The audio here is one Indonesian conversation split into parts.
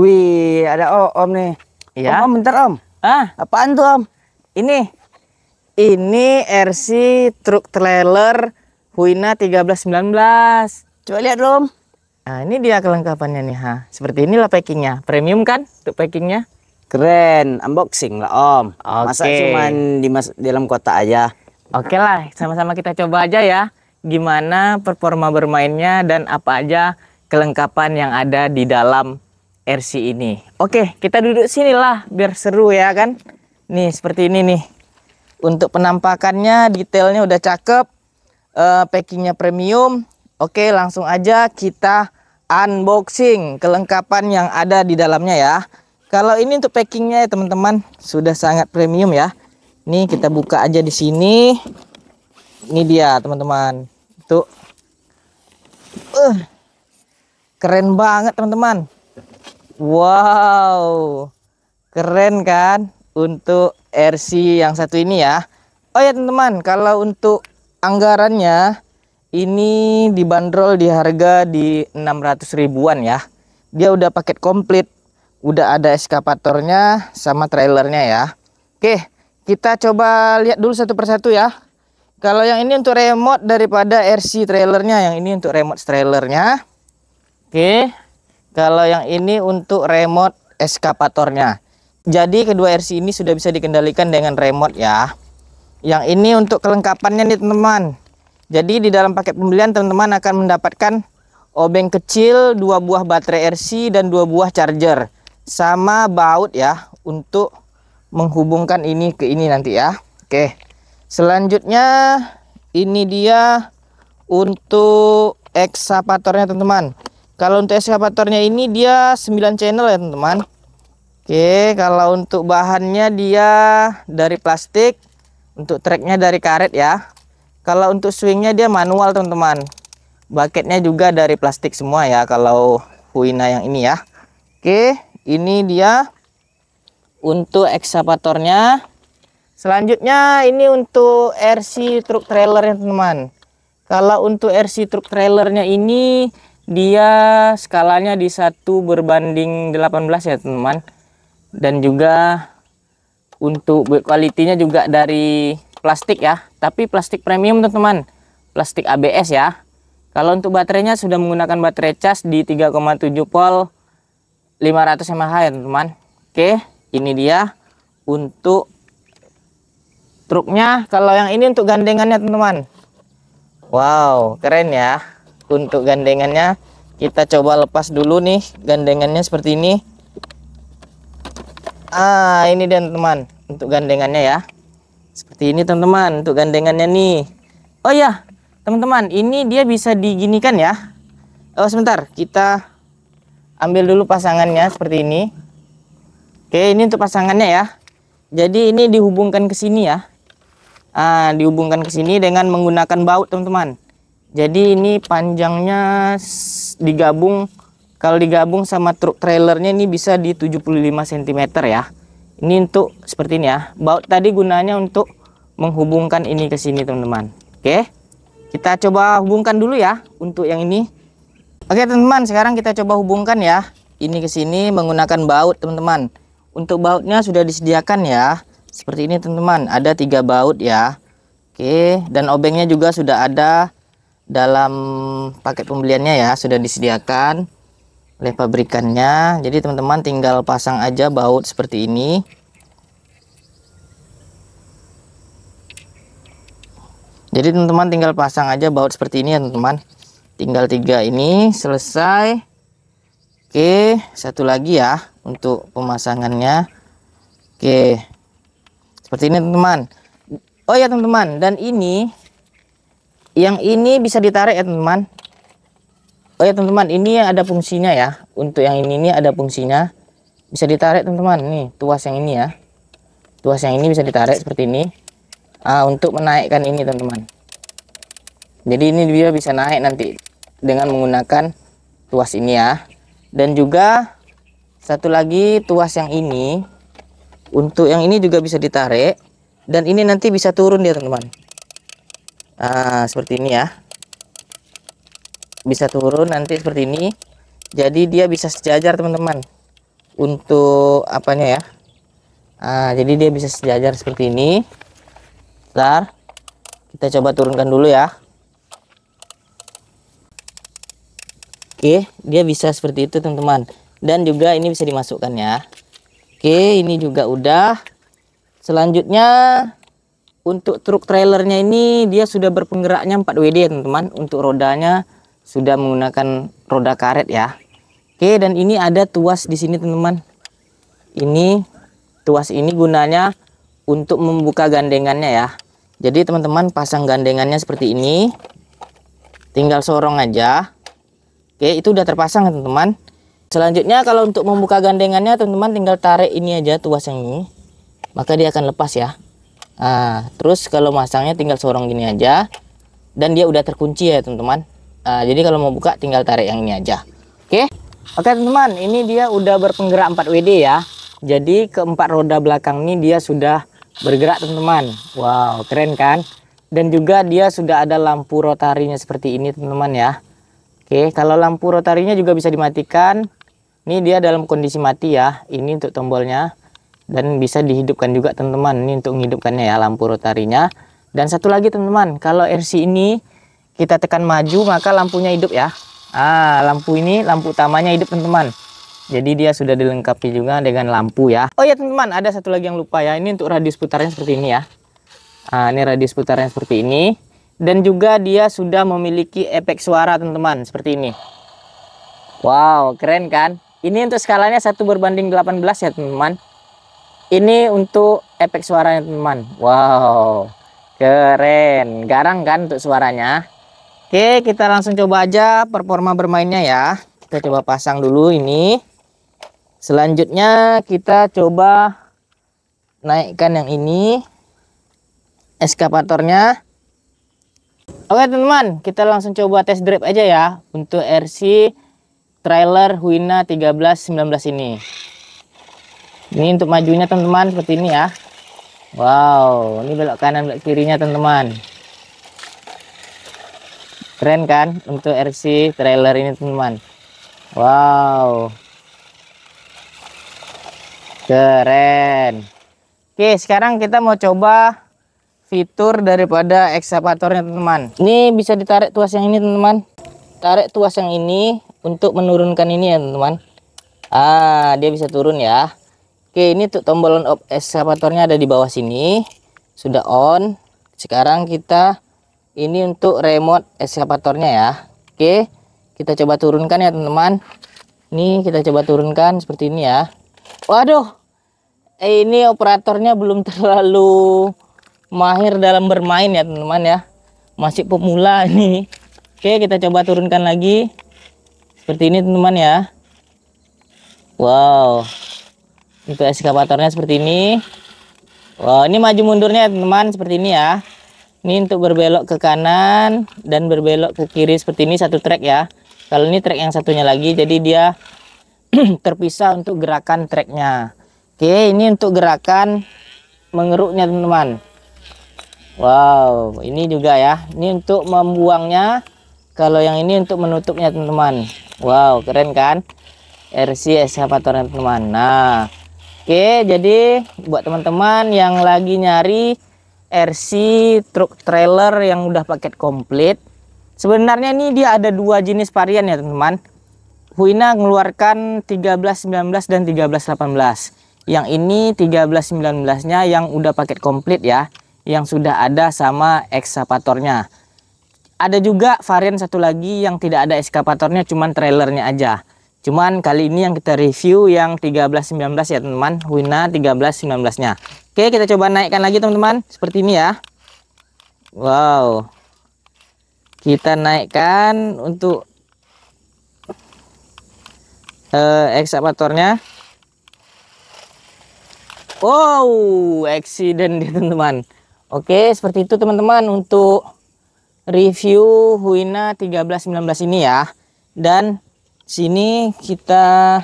Wih, ada oh, Om nih. Ya? Om, om bentar Om. Ah, apaan tuh Om? Ini. Ini RC truk trailer Huina 1319. Coba lihat dong. Nah, ini dia kelengkapannya nih, ha. Seperti inilah packingnya. Premium kan untuk packingnya? Keren, unboxing lah Om. Okay. Masa cuma di dalam kota aja. Oke okay lah, sama-sama kita coba aja ya. Gimana performa bermainnya dan apa aja kelengkapan yang ada di dalam RC ini. Oke, kita duduk sinilah biar seru ya kan. Nih, seperti ini nih. Untuk penampakannya detailnya udah cakep. Uh, packingnya premium. Oke, langsung aja kita unboxing kelengkapan yang ada di dalamnya ya. Kalau ini untuk packingnya ya teman-teman sudah sangat premium ya. Nih kita buka aja di sini. Ini dia teman-teman. Tuh. Uh, keren banget teman-teman. Wow, keren kan untuk RC yang satu ini ya. Oh ya teman-teman, kalau untuk anggarannya ini dibanderol di harga di 600 ribuan ya. Dia udah paket komplit, udah ada eskapatornya sama trailernya ya. Oke, kita coba lihat dulu satu persatu ya. Kalau yang ini untuk remote daripada RC trailernya, yang ini untuk remote trailernya. Oke, kalau yang ini untuk remote eskapatornya. Jadi kedua RC ini sudah bisa dikendalikan dengan remote ya. Yang ini untuk kelengkapannya nih teman-teman. Jadi di dalam paket pembelian teman-teman akan mendapatkan obeng kecil, dua buah baterai RC dan dua buah charger. Sama baut ya untuk menghubungkan ini ke ini nanti ya. Oke. Selanjutnya ini dia untuk eksapatornya teman-teman. Kalau untuk eskavatornya ini dia 9 channel ya teman-teman. Oke, kalau untuk bahannya dia dari plastik, untuk treknya dari karet ya. Kalau untuk swingnya dia manual teman-teman. Bucketnya juga dari plastik semua ya kalau Huina yang ini ya. Oke, ini dia untuk eksavatornya. Selanjutnya ini untuk RC truk ya teman-teman. Kalau untuk RC truk trailernya ini dia skalanya di satu berbanding 18 ya teman-teman dan juga untuk kualitinya juga dari plastik ya tapi plastik premium teman-teman plastik ABS ya kalau untuk baterainya sudah menggunakan baterai cas di 3,7 volt 500 mAh ya teman-teman oke ini dia untuk truknya kalau yang ini untuk gandengannya teman-teman wow keren ya untuk gandengannya kita coba lepas dulu nih gandengannya seperti ini ah ini dan teman untuk gandengannya ya seperti ini teman-teman untuk gandengannya nih oh ya teman-teman ini dia bisa diginikan ya oh sebentar kita ambil dulu pasangannya seperti ini oke ini untuk pasangannya ya jadi ini dihubungkan ke sini ya ah, dihubungkan ke sini dengan menggunakan baut teman-teman jadi ini panjangnya digabung kalau digabung sama truk trailernya ini bisa di 75 cm ya ini untuk seperti ini ya baut tadi gunanya untuk menghubungkan ini ke sini teman-teman oke kita coba hubungkan dulu ya untuk yang ini oke teman-teman sekarang kita coba hubungkan ya ini ke sini menggunakan baut teman-teman untuk bautnya sudah disediakan ya seperti ini teman-teman ada tiga baut ya oke dan obengnya juga sudah ada dalam paket pembeliannya ya sudah disediakan oleh pabrikannya jadi teman-teman tinggal pasang aja baut seperti ini jadi teman-teman tinggal pasang aja baut seperti ini ya teman-teman tinggal tiga ini selesai oke satu lagi ya untuk pemasangannya oke seperti ini teman-teman oh ya teman-teman dan ini yang ini bisa ditarik ya teman-teman. Oh ya teman-teman, ini ada fungsinya ya. Untuk yang ini ini ada fungsinya. Bisa ditarik teman-teman. Nih, tuas yang ini ya. Tuas yang ini bisa ditarik seperti ini. Uh, untuk menaikkan ini teman-teman. Jadi ini dia bisa naik nanti dengan menggunakan tuas ini ya. Dan juga satu lagi tuas yang ini. Untuk yang ini juga bisa ditarik dan ini nanti bisa turun dia teman-teman Nah, seperti ini ya bisa turun nanti seperti ini jadi dia bisa sejajar teman-teman untuk apanya ya Nah, jadi dia bisa sejajar seperti ini Bentar. kita coba turunkan dulu ya Oke, dia bisa seperti itu teman-teman. Dan juga ini bisa dimasukkan ya. Oke, ini juga udah. Selanjutnya untuk truk trailernya ini dia sudah berpenggeraknya 4WD ya teman-teman untuk rodanya sudah menggunakan roda karet ya Oke dan ini ada tuas di sini teman-teman ini tuas ini gunanya untuk membuka gandengannya ya jadi teman-teman pasang gandengannya seperti ini tinggal sorong aja Oke itu udah terpasang teman-teman selanjutnya kalau untuk membuka gandengannya teman-teman tinggal tarik ini aja tuas yang ini maka dia akan lepas ya Nah, terus kalau masangnya tinggal seorang gini aja dan dia udah terkunci ya teman-teman. Nah, jadi kalau mau buka tinggal tarik yang ini aja. Oke. Oke teman-teman, ini dia udah berpenggerak 4WD ya. Jadi keempat roda belakang ini dia sudah bergerak teman-teman. Wow, keren kan? Dan juga dia sudah ada lampu rotarinya seperti ini teman-teman ya. Oke, kalau lampu rotarinya juga bisa dimatikan. Ini dia dalam kondisi mati ya. Ini untuk tombolnya dan bisa dihidupkan juga teman-teman ini untuk menghidupkannya ya lampu rotarinya dan satu lagi teman-teman kalau RC ini kita tekan maju maka lampunya hidup ya ah lampu ini lampu utamanya hidup teman-teman jadi dia sudah dilengkapi juga dengan lampu ya oh ya teman-teman ada satu lagi yang lupa ya ini untuk radius putarnya seperti ini ya ah, ini radius putarnya seperti ini dan juga dia sudah memiliki efek suara teman-teman seperti ini wow keren kan ini untuk skalanya satu berbanding 18 ya teman-teman ini untuk efek suaranya teman. Wow, keren. Garang kan untuk suaranya. Oke, kita langsung coba aja performa bermainnya ya. Kita coba pasang dulu ini. Selanjutnya kita coba naikkan yang ini. Eskapatornya. Oke teman-teman, kita langsung coba tes drive aja ya. Untuk RC trailer Huina 1319 ini ini untuk majunya teman-teman seperti ini ya Wow ini belok kanan belok kirinya teman-teman keren kan untuk RC trailer ini teman-teman Wow keren Oke sekarang kita mau coba fitur daripada eksavatornya teman-teman ini bisa ditarik tuas yang ini teman-teman tarik tuas yang ini untuk menurunkan ini ya teman-teman ah dia bisa turun ya Oke, ini tuh tombol on off eskavatornya ada di bawah sini. Sudah on. Sekarang kita ini untuk remote eskavatornya ya. Oke, kita coba turunkan ya teman-teman. Ini kita coba turunkan seperti ini ya. Waduh, eh, ini operatornya belum terlalu mahir dalam bermain ya teman-teman ya. Masih pemula ini. Oke, kita coba turunkan lagi. Seperti ini teman-teman ya. Wow untuk eskavatornya seperti ini Wah, ini maju mundurnya teman seperti ini ya ini untuk berbelok ke kanan dan berbelok ke kiri seperti ini satu track ya kalau ini track yang satunya lagi jadi dia terpisah untuk gerakan tracknya oke ini untuk gerakan mengeruknya teman-teman wow ini juga ya ini untuk membuangnya kalau yang ini untuk menutupnya teman-teman wow keren kan RC eskavatornya teman-teman nah Oke, jadi buat teman-teman yang lagi nyari RC truk trailer yang udah paket komplit. Sebenarnya ini dia ada dua jenis varian ya teman-teman. Huina mengeluarkan 1319 dan 1318. Yang ini 1319-nya yang udah paket komplit ya, yang sudah ada sama ekskavatornya. Ada juga varian satu lagi yang tidak ada ekskavatornya cuman trailernya aja. Cuman kali ini yang kita review yang 1319 ya teman-teman, Wina 1319-nya. Oke, kita coba naikkan lagi teman-teman, seperti ini ya. Wow. Kita naikkan untuk eh Eksapatornya. Wow, accident dia teman-teman. Oke, seperti itu teman-teman untuk review Wina 1319 ini ya. Dan sini kita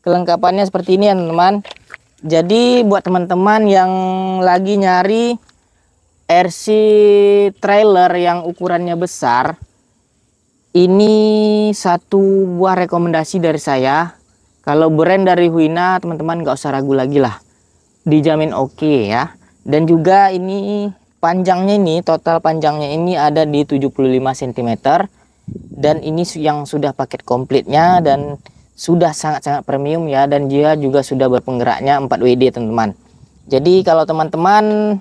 kelengkapannya seperti ini ya teman-teman jadi buat teman-teman yang lagi nyari RC trailer yang ukurannya besar ini satu buah rekomendasi dari saya kalau brand dari Huina teman-teman gak usah ragu lagi lah dijamin oke okay ya dan juga ini panjangnya ini total panjangnya ini ada di 75 cm dan ini yang sudah paket komplitnya dan sudah sangat-sangat premium ya dan dia juga sudah berpenggeraknya 4WD teman-teman jadi kalau teman-teman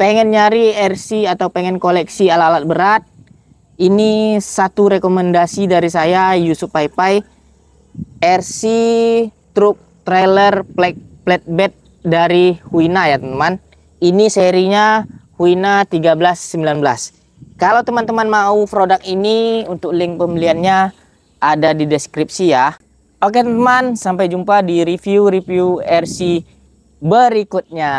pengen nyari RC atau pengen koleksi alat-alat berat ini satu rekomendasi dari saya Yusuf Pai Pai RC truk trailer flat, flatbed dari Huina ya teman ini serinya Huina 1319 kalau teman-teman mau produk ini untuk link pembeliannya ada di deskripsi ya. Oke teman, sampai jumpa di review-review RC berikutnya.